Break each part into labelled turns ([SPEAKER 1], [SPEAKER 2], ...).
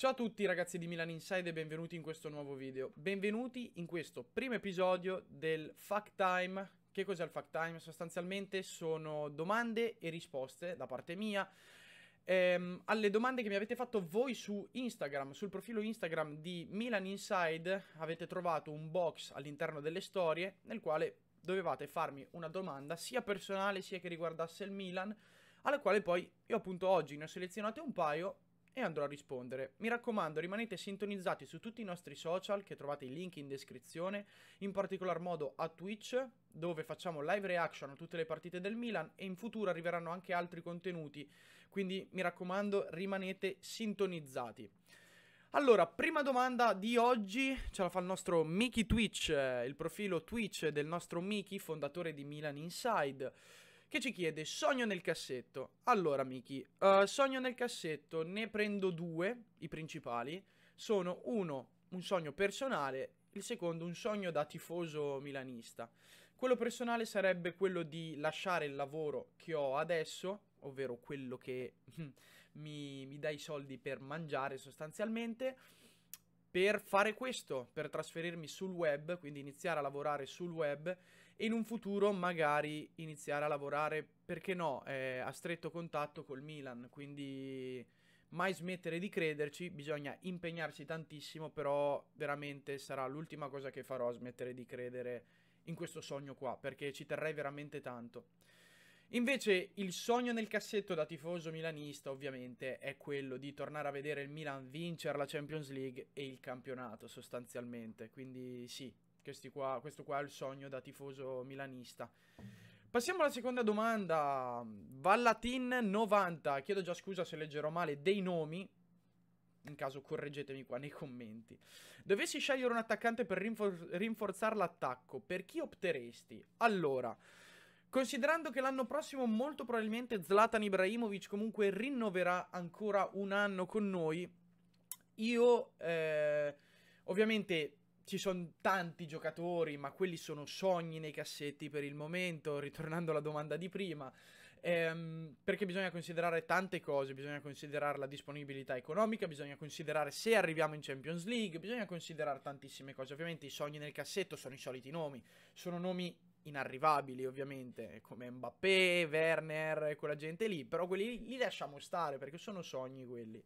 [SPEAKER 1] Ciao a tutti ragazzi di Milan Inside e benvenuti in questo nuovo video. Benvenuti in questo primo episodio del Fact Time. Che cos'è il Fact Time? Sostanzialmente sono domande e risposte da parte mia ehm, alle domande che mi avete fatto voi su Instagram. Sul profilo Instagram di Milan Inside avete trovato un box all'interno delle storie nel quale dovevate farmi una domanda sia personale sia che riguardasse il Milan alla quale poi io appunto oggi ne ho selezionate un paio e andrò a rispondere. Mi raccomando, rimanete sintonizzati su tutti i nostri social che trovate i link in descrizione, in particolar modo a Twitch dove facciamo live reaction a tutte le partite del Milan e in futuro arriveranno anche altri contenuti, quindi mi raccomando rimanete sintonizzati. Allora, prima domanda di oggi ce la fa il nostro Mickey Twitch, eh, il profilo Twitch del nostro Mickey, fondatore di Milan Inside che ci chiede sogno nel cassetto. Allora, amici, uh, eh, sogno nel cassetto ne prendo due, i principali. Sono uno, un sogno personale, il secondo un sogno da tifoso milanista. Quello personale sarebbe quello di lasciare il lavoro che ho adesso, ovvero quello che mi, mi dà i soldi per mangiare sostanzialmente, per fare questo, per trasferirmi sul web, quindi iniziare a lavorare sul web e in un futuro magari iniziare a lavorare, perché no, eh, a stretto contatto col Milan, quindi mai smettere di crederci, bisogna impegnarsi tantissimo, però veramente sarà l'ultima cosa che farò, smettere di credere in questo sogno qua, perché ci terrei veramente tanto. Invece il sogno nel cassetto da tifoso milanista ovviamente è quello di tornare a vedere il Milan vincere la Champions League e il campionato sostanzialmente, quindi sì, questi Qua, questo qua è il sogno da tifoso milanista. Passiamo alla seconda domanda. Vallatin90. Chiedo già scusa se leggerò male dei nomi. In caso correggetemi qua nei commenti. Dovessi scegliere un attaccante per rinfor- rinforzare l'attacco, per chi opteresti? Allora, considerando che l'anno prossimo molto probabilmente Zlatan Ibrahimovic comunque rinnoverà ancora un anno con noi, io eh, ovviamente ci sono tanti giocatori, ma quelli sono sogni nei cassetti per il momento, ritornando alla domanda di prima, ehm, perché bisogna considerare tante cose, bisogna considerare la disponibilità economica, bisogna considerare se arriviamo in Champions League, bisogna considerare tantissime cose, ovviamente i sogni nel cassetto sono i soliti nomi, sono nomi inarrivabili ovviamente, come Mbappé, Werner, quella gente lì, però quelli li lasciamo stare perché sono sogni quelli.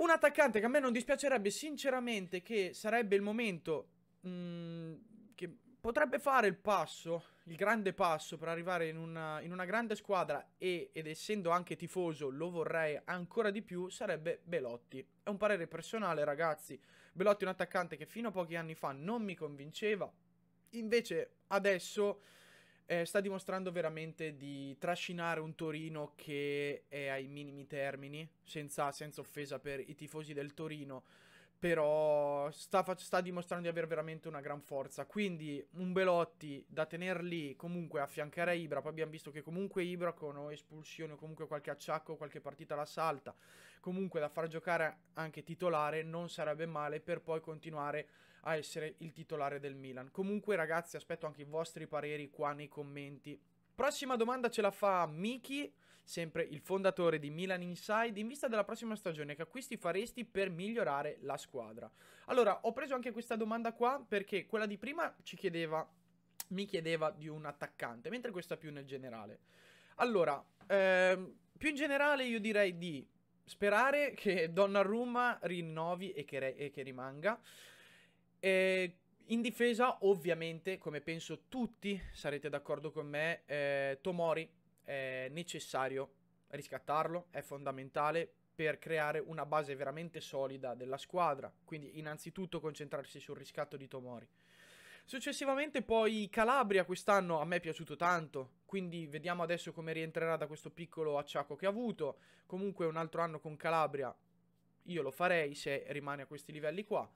[SPEAKER 1] Un attaccante che a me non dispiacerebbe sinceramente che sarebbe il momento mh, mm, che potrebbe fare il passo, il grande passo per arrivare in una, in una grande squadra e, ed essendo anche tifoso lo vorrei ancora di più, sarebbe Belotti. È un parere personale ragazzi, Belotti è un attaccante che fino a pochi anni fa non mi convinceva, invece adesso eh, sta dimostrando veramente di trascinare un Torino che è ai minimi termini, senza, senza offesa per i tifosi del Torino, però sta, sta, dimostrando di avere veramente una gran forza. Quindi un Belotti da tenere lì, comunque affiancare a Ibra. Poi abbiamo visto che comunque Ibra con espulsione o comunque qualche acciacco, qualche partita la salta. Comunque da far giocare anche titolare non sarebbe male per poi continuare a a essere il titolare del Milan. Comunque ragazzi aspetto anche i vostri pareri qua nei commenti. Prossima domanda ce la fa Miki, sempre il fondatore di Milan Inside, in vista della prossima stagione che acquisti faresti per migliorare la squadra? Allora, ho preso anche questa domanda qua perché quella di prima ci chiedeva, mi chiedeva di un attaccante, mentre questa più nel generale. Allora, ehm, più in generale io direi di sperare che Donnarumma rinnovi e che, e che rimanga. Eh, in difesa, ovviamente, come penso tutti sarete d'accordo con me, eh, Tomori è necessario riscattarlo, è fondamentale per creare una base veramente solida della squadra. Quindi innanzitutto concentrarsi sul riscatto di Tomori. Successivamente poi Calabria quest'anno a me è piaciuto tanto, quindi vediamo adesso come rientrerà da questo piccolo acciacco che ha avuto. Comunque un altro anno con Calabria io lo farei se rimane a questi livelli qua.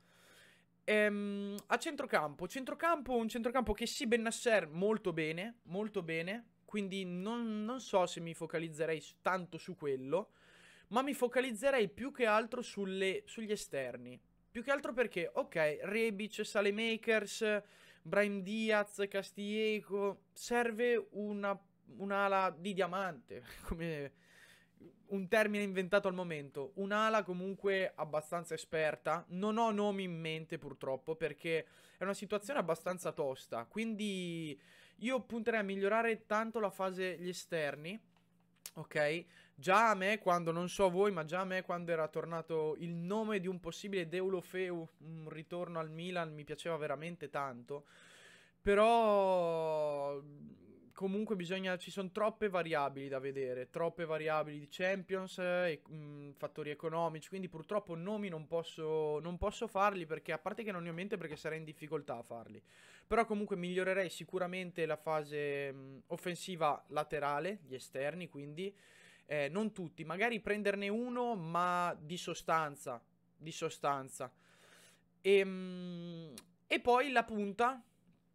[SPEAKER 1] Ehm, a centrocampo, centrocampo, un centrocampo che sì, Ben Nasser molto bene, molto bene, quindi non, non so se mi focalizzerei tanto su quello, ma mi focalizzerei più che altro sulle, sugli esterni. Più che altro perché, ok, Rebic, Salemakers, Brian Diaz, Castiego, serve una un'ala di diamante, come un termine inventato al momento, un'ala comunque abbastanza esperta, non ho nomi in mente purtroppo perché è una situazione abbastanza tosta, quindi io punterei a migliorare tanto la fase gli esterni, ok? Già a me quando, non so voi, ma già a me quando era tornato il nome di un possibile Deulofeu, un ritorno al Milan, mi piaceva veramente tanto, però comunque bisogna, ci sono troppe variabili da vedere, troppe variabili di Champions, eh, e, mh, mm, fattori economici, quindi purtroppo nomi non posso, non posso farli perché a parte che non ne ho mente perché sarei in difficoltà a farli, però comunque migliorerei sicuramente la fase mh, mm, offensiva laterale, gli esterni quindi, eh, non tutti, magari prenderne uno ma di sostanza, di sostanza. E, ehm, mh, e poi la punta,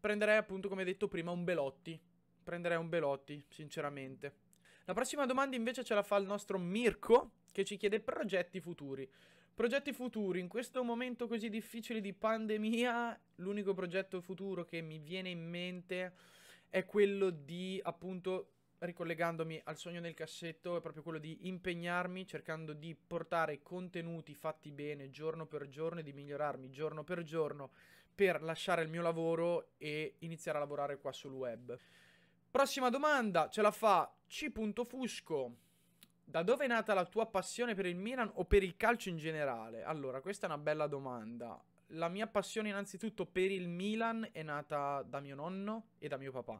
[SPEAKER 1] prenderei appunto come detto prima un Belotti Prenderei un Belotti, sinceramente. La prossima domanda invece ce la fa il nostro Mirko, che ci chiede progetti futuri. Progetti futuri, in questo momento così difficile di pandemia, l'unico progetto futuro che mi viene in mente è quello di, appunto, ricollegandomi al sogno nel cassetto, è proprio quello di impegnarmi cercando di portare contenuti fatti bene giorno per giorno e di migliorarmi giorno per giorno per lasciare il mio lavoro e iniziare a lavorare qua sul web. Prossima domanda, ce la fa C. Fusco. Da dove è nata la tua passione per il Milan o per il calcio in generale? Allora, questa è una bella domanda. La mia passione innanzitutto per il Milan è nata da mio nonno e da mio papà.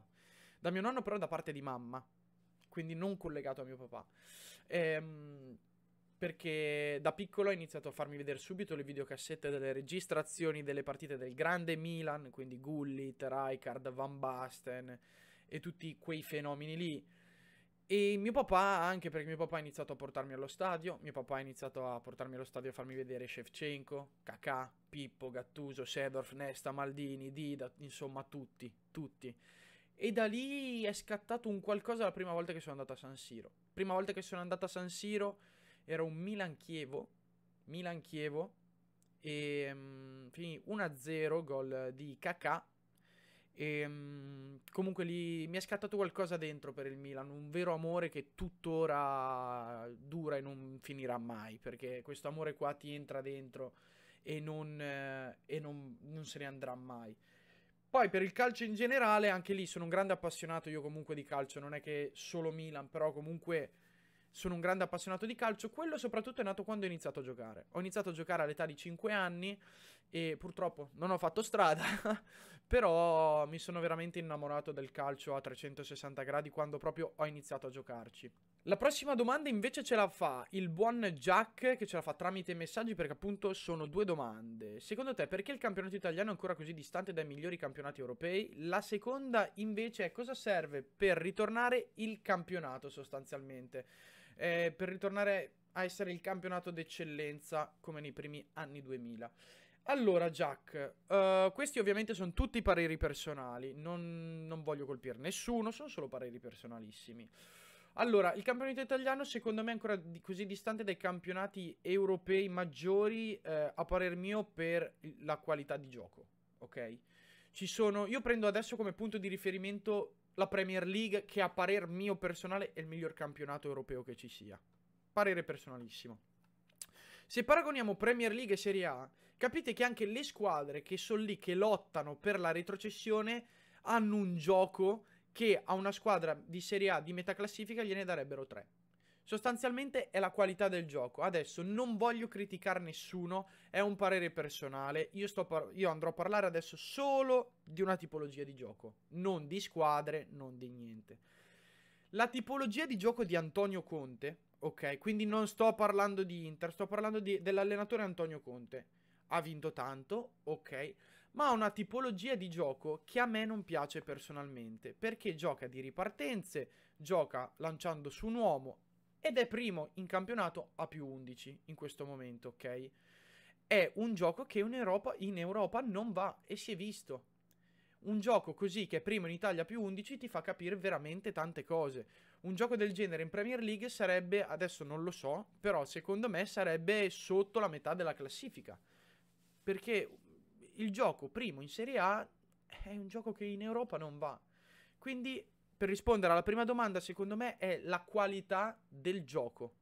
[SPEAKER 1] Da mio nonno però da parte di mamma, quindi non collegato a mio papà. Ehm, perché da piccolo ho iniziato a farmi vedere subito le videocassette delle registrazioni delle partite del grande Milan, quindi Gullit, Rijkaard, Van Basten e tutti quei fenomeni lì. E mio papà, anche perché mio papà ha iniziato a portarmi allo stadio, mio papà ha iniziato a portarmi allo stadio a farmi vedere Shevchenko, Kakà, Pippo, Gattuso, Sedorf, Nesta, Maldini, Dida, insomma tutti, tutti. E da lì è scattato un qualcosa la prima volta che sono andato a San Siro. Prima volta che sono andato a San Siro era un Milan-Chievo, Milan-Chievo, e um, finì 1-0 gol di Kakà e, ehm, comunque lì mi è scattato qualcosa dentro per il Milan, un vero amore che tuttora dura e non finirà mai, perché questo amore qua ti entra dentro e non, eh, e non, non se ne andrà mai. Poi per il calcio in generale, anche lì sono un grande appassionato io comunque di calcio, non è che solo Milan, però comunque sono un grande appassionato di calcio, quello soprattutto è nato quando ho iniziato a giocare. Ho iniziato a giocare all'età di 5 anni e purtroppo non ho fatto strada, però mi sono veramente innamorato del calcio a 360 gradi quando proprio ho iniziato a giocarci. La prossima domanda invece ce la fa il buon Jack che ce la fa tramite messaggi perché appunto sono due domande. Secondo te perché il campionato italiano è ancora così distante dai migliori campionati europei? La seconda invece è cosa serve per ritornare il campionato sostanzialmente? Eh, per ritornare a essere il campionato d'eccellenza come nei primi anni 2000. Allora, Jack, uh, questi ovviamente sono tutti pareri personali, non, non voglio colpire nessuno, sono solo pareri personalissimi. Allora, il campionato italiano secondo me è ancora di così distante dai campionati europei maggiori, eh, a parer mio, per la qualità di gioco, ok? Ci sono, io prendo adesso come punto di riferimento la Premier League, che a parer mio personale è il miglior campionato europeo che ci sia. Parere personalissimo. Se paragoniamo Premier League e Serie A, capite che anche le squadre che sono lì, che lottano per la retrocessione, hanno un gioco che a una squadra di Serie A di metà classifica gliene darebbero 3. Sostanzialmente è la qualità del gioco. Adesso non voglio criticare nessuno, è un parere personale. Io, io, andrò a parlare adesso solo di una tipologia di gioco, non di squadre, non di niente. La tipologia di gioco di Antonio Conte, ok, quindi non sto parlando di Inter, sto parlando dell'allenatore Antonio Conte. Ha vinto tanto, ok, ma ha una tipologia di gioco che a me non piace personalmente, perché gioca di ripartenze, gioca lanciando su un uomo ed è primo in campionato a più 11 in questo momento, ok? È un gioco che in Europa, in Europa non va e si è visto. Un gioco così che è primo in Italia più 11 ti fa capire veramente tante cose. Un gioco del genere in Premier League sarebbe, adesso non lo so, però secondo me sarebbe sotto la metà della classifica. Perché il gioco primo in Serie A è un gioco che in Europa non va. Quindi, per rispondere alla prima domanda, secondo me è la qualità del gioco.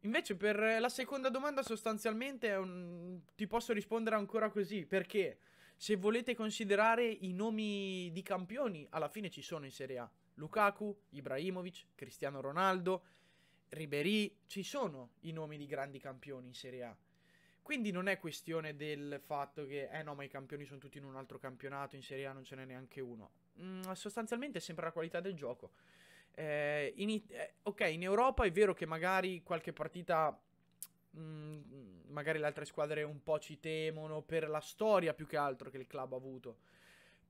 [SPEAKER 1] Invece per la seconda domanda sostanzialmente un... ti posso rispondere ancora così, perché se volete considerare i nomi di campioni, alla fine ci sono in Serie A. Lukaku, Ibrahimovic, Cristiano Ronaldo, Ribéry, ci sono i nomi di grandi campioni in Serie A. Quindi non è questione del fatto che, eh no, ma i campioni sono tutti in un altro campionato, in Serie A non ce n'è neanche uno. Mm, sostanzialmente è sempre la qualità del gioco. Eh, in, eh, ok, in Europa è vero che magari qualche partita, mh, mm, magari le altre squadre un po' ci temono per la storia più che altro che il club ha avuto.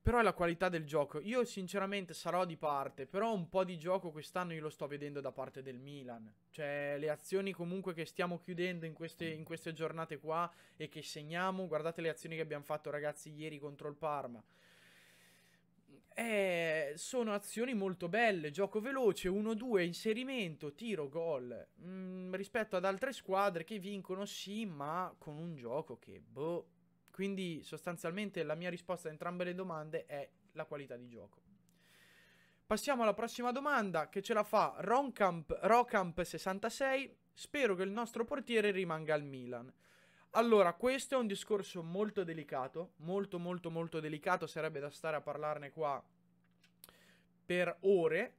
[SPEAKER 1] Però è la qualità del gioco. Io sinceramente sarò di parte, però un po' di gioco quest'anno io lo sto vedendo da parte del Milan. Cioè le azioni comunque che stiamo chiudendo in queste, in queste giornate qua e che segniamo. Guardate le azioni che abbiamo fatto ragazzi ieri contro il Parma. Eh, sono azioni molto belle, gioco veloce, 1-2, inserimento, tiro, gol. Mm, rispetto ad altre squadre che vincono sì, ma con un gioco che boh quindi sostanzialmente la mia risposta a entrambe le domande è la qualità di gioco. Passiamo alla prossima domanda che ce la fa Roncamp, Rocamp 66. Spero che il nostro portiere rimanga al Milan. Allora, questo è un discorso molto delicato, molto molto molto delicato, sarebbe da stare a parlarne qua per ore,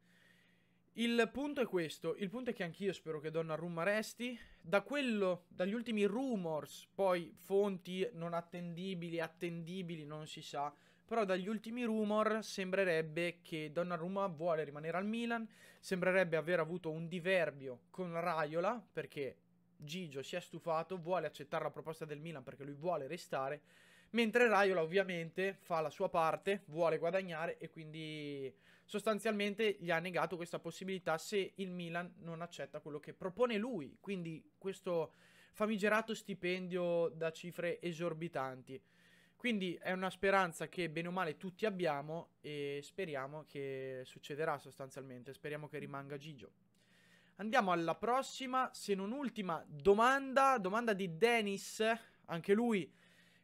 [SPEAKER 1] il punto è questo, il punto è che anch'io spero che Donnarumma resti, da quello, dagli ultimi rumors, poi fonti non attendibili, attendibili, non si sa, però dagli ultimi rumor sembrerebbe che Donnarumma vuole rimanere al Milan, sembrerebbe aver avuto un diverbio con Raiola, perché Gigio si è stufato, vuole accettare la proposta del Milan perché lui vuole restare, mentre Raiola ovviamente fa la sua parte, vuole guadagnare e quindi sostanzialmente gli ha negato questa possibilità se il Milan non accetta quello che propone lui, quindi questo famigerato stipendio da cifre esorbitanti. Quindi è una speranza che bene o male tutti abbiamo e speriamo che succederà sostanzialmente, speriamo che rimanga Gigio. Andiamo alla prossima, se non ultima domanda, domanda di Dennis, anche lui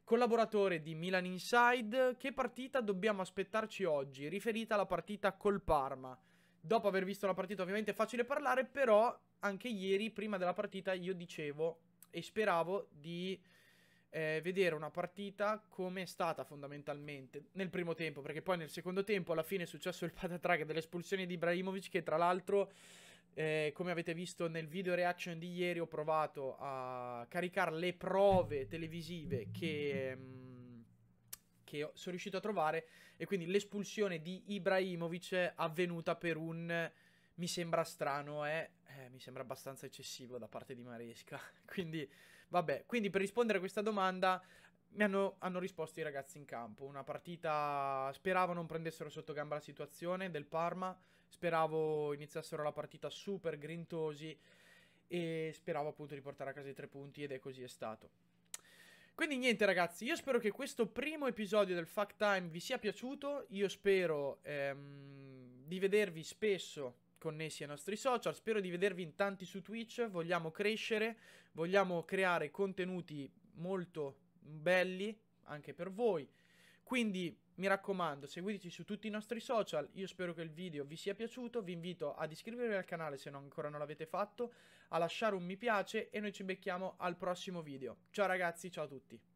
[SPEAKER 1] collaboratore di Milan Inside, che partita dobbiamo aspettarci oggi? Riferita alla partita col Parma. Dopo aver visto la partita ovviamente è facile parlare, però anche ieri, prima della partita, io dicevo e speravo di eh, vedere una partita come è stata fondamentalmente nel primo tempo, perché poi nel secondo tempo alla fine è successo il patatrack dell'espulsione di Ibrahimovic che tra l'altro eh, come avete visto nel video reaction di ieri ho provato a caricare le prove televisive che, mh, mm, che sono riuscito a trovare e quindi l'espulsione di Ibrahimovic è avvenuta per un mi sembra strano eh? eh, mi sembra abbastanza eccessivo da parte di Maresca quindi vabbè quindi per rispondere a questa domanda mi hanno, hanno, risposto i ragazzi in campo. Una partita. Speravo non prendessero sotto gamba la situazione del Parma. Speravo iniziassero la partita super grintosi e speravo appunto di portare a casa i tre punti ed è così è stato. Quindi niente ragazzi, io spero che questo primo episodio del Fact Time vi sia piaciuto, io spero ehm, di vedervi spesso connessi ai nostri social, spero di vedervi in tanti su Twitch, vogliamo crescere, vogliamo creare contenuti molto belli anche per voi, quindi mi raccomando, seguiteci su tutti i nostri social, io spero che il video vi sia piaciuto, vi invito ad iscrivervi al canale se ancora non l'avete fatto, a lasciare un mi piace e noi ci becchiamo al prossimo video. Ciao ragazzi, ciao a tutti!